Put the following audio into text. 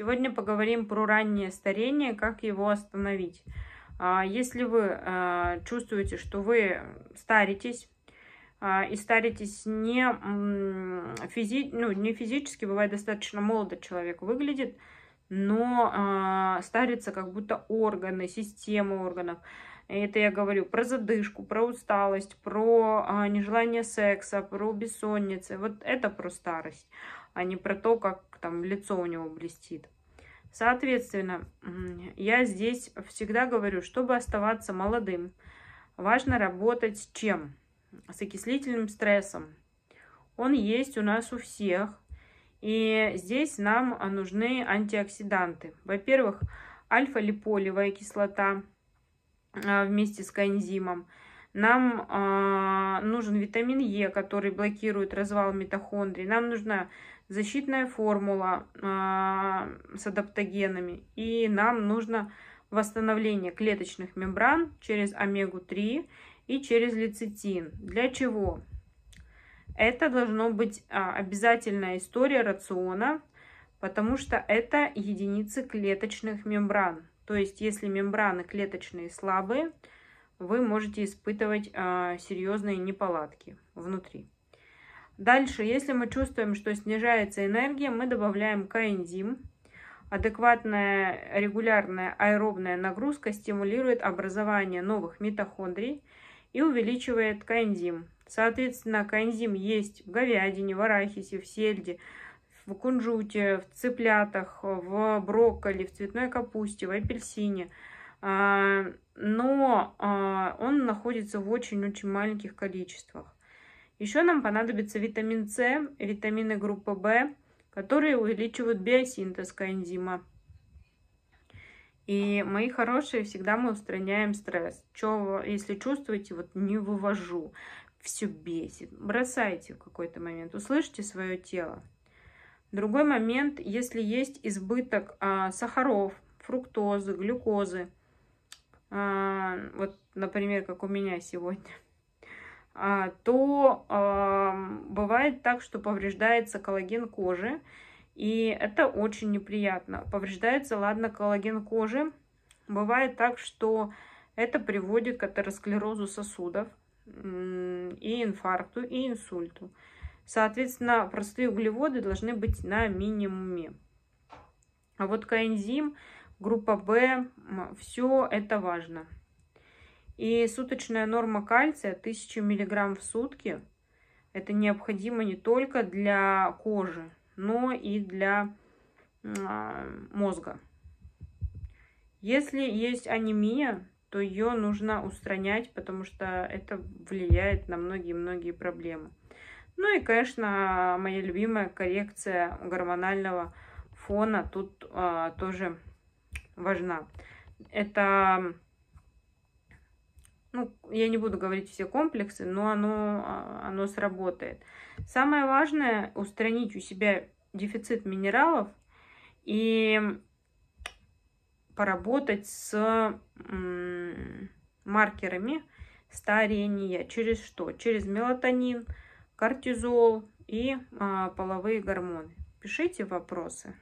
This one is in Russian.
Сегодня поговорим про раннее старение, как его остановить. А, если вы а, чувствуете, что вы старитесь, а, и старитесь не, физи... ну, не физически, бывает достаточно молодо человек выглядит, но э, старится как будто органы, система органов. Это я говорю про задышку, про усталость, про а, нежелание секса, про бессонницы. Вот это про старость, а не про то, как там лицо у него блестит. Соответственно, я здесь всегда говорю, чтобы оставаться молодым, важно работать с чем? С окислительным стрессом. Он есть у нас у всех. И здесь нам нужны антиоксиданты. Во-первых, альфа-липолевая кислота – а, вместе с коэнзимом. Нам э, нужен витамин Е, который блокирует развал митохондрий. Нам нужна защитная формула э, с адаптогенами. И нам нужно восстановление клеточных мембран через омегу-3 и через лецитин. Для чего? Это должно быть обязательная история рациона, потому что это единицы клеточных мембран. То есть, если мембраны клеточные слабые, вы можете испытывать а, серьезные неполадки внутри. Дальше, если мы чувствуем, что снижается энергия, мы добавляем коэнзим. Адекватная регулярная аэробная нагрузка стимулирует образование новых митохондрий и увеличивает коэнзим. Соответственно, коэнзим есть в говядине, в арахисе, в сельде, в кунжуте, в цыплятах, в брокколи, в цветной капусте, в апельсине. А, но а, он находится в очень-очень маленьких количествах. Еще нам понадобится витамин С, витамины группы В, которые увеличивают биосинтез коэнзима. И, мои хорошие, всегда мы устраняем стресс. Чё, если чувствуете, вот не вывожу, все бесит, бросайте в какой-то момент, услышите свое тело. Другой момент, если есть избыток а, сахаров, фруктозы, глюкозы, а, вот, например, как у меня сегодня, а, то а, бывает так, что повреждается коллаген кожи, и это очень неприятно. Повреждается, ладно, коллаген кожи. Бывает так, что это приводит к атеросклерозу сосудов и инфаркту, и инсульту. Соответственно, простые углеводы должны быть на минимуме. А вот коэнзим, группа В, все это важно. И суточная норма кальция 1000 мг в сутки. Это необходимо не только для кожи, но и для а, мозга. Если есть анемия, то ее нужно устранять, потому что это влияет на многие-многие проблемы. Ну и, конечно, моя любимая коррекция гормонального фона тут а, тоже важна. Это, ну, я не буду говорить все комплексы, но оно, а, оно сработает. Самое важное устранить у себя дефицит минералов и поработать с маркерами старения. Через что? Через мелатонин, кортизол и а, половые гормоны. Пишите вопросы.